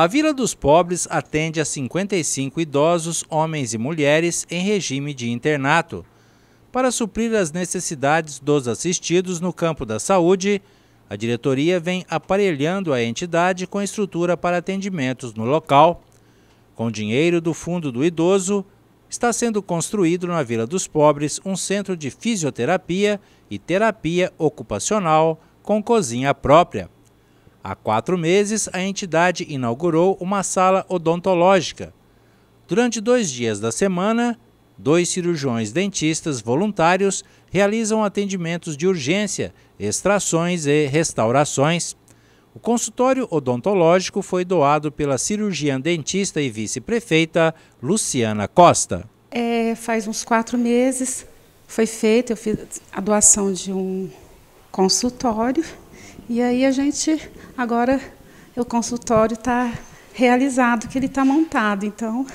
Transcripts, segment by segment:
A Vila dos Pobres atende a 55 idosos, homens e mulheres, em regime de internato. Para suprir as necessidades dos assistidos no campo da saúde, a diretoria vem aparelhando a entidade com estrutura para atendimentos no local. Com dinheiro do Fundo do Idoso, está sendo construído na Vila dos Pobres um centro de fisioterapia e terapia ocupacional com cozinha própria. Há quatro meses, a entidade inaugurou uma sala odontológica. Durante dois dias da semana, dois cirurgiões dentistas voluntários realizam atendimentos de urgência, extrações e restaurações. O consultório odontológico foi doado pela cirurgiã dentista e vice-prefeita Luciana Costa. É, faz uns quatro meses foi feita, eu fiz a doação de um consultório e aí a gente, agora, o consultório está realizado, que ele está montado. Então,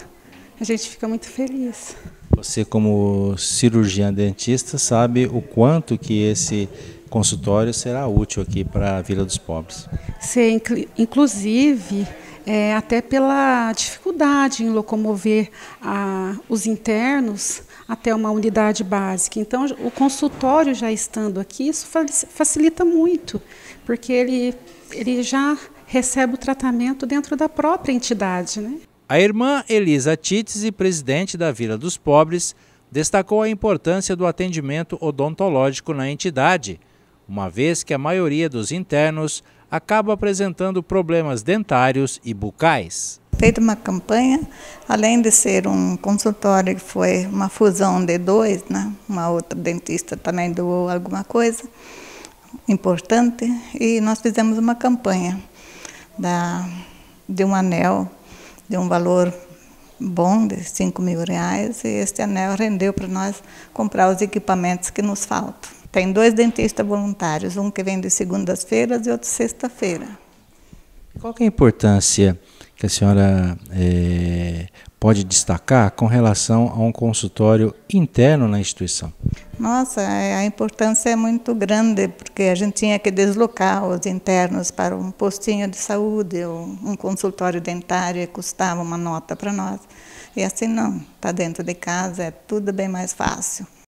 a gente fica muito feliz. Você, como cirurgiã dentista, sabe o quanto que esse consultório será útil aqui para a Vila dos Pobres. Sim, inclusive, é, até pela dificuldade em locomover a, os internos até uma unidade básica. Então, o consultório já estando aqui, isso facilita muito, porque ele, ele já recebe o tratamento dentro da própria entidade. Né? A irmã Elisa Titzi, presidente da Vila dos Pobres, destacou a importância do atendimento odontológico na entidade, uma vez que a maioria dos internos acaba apresentando problemas dentários e bucais. Feita uma campanha, além de ser um consultório que foi uma fusão de dois, né? uma outra dentista também doou alguma coisa importante, e nós fizemos uma campanha da, de um anel de um valor bom, de 5 mil reais, e este anel rendeu para nós comprar os equipamentos que nos faltam. Tem dois dentistas voluntários, um que vem de segundas-feiras e outro sexta-feira. Qual é a importância que a senhora é, pode destacar com relação a um consultório interno na instituição? Nossa, é, a importância é muito grande, porque a gente tinha que deslocar os internos para um postinho de saúde ou um consultório dentário e custava uma nota para nós. E assim não, está dentro de casa, é tudo bem mais fácil.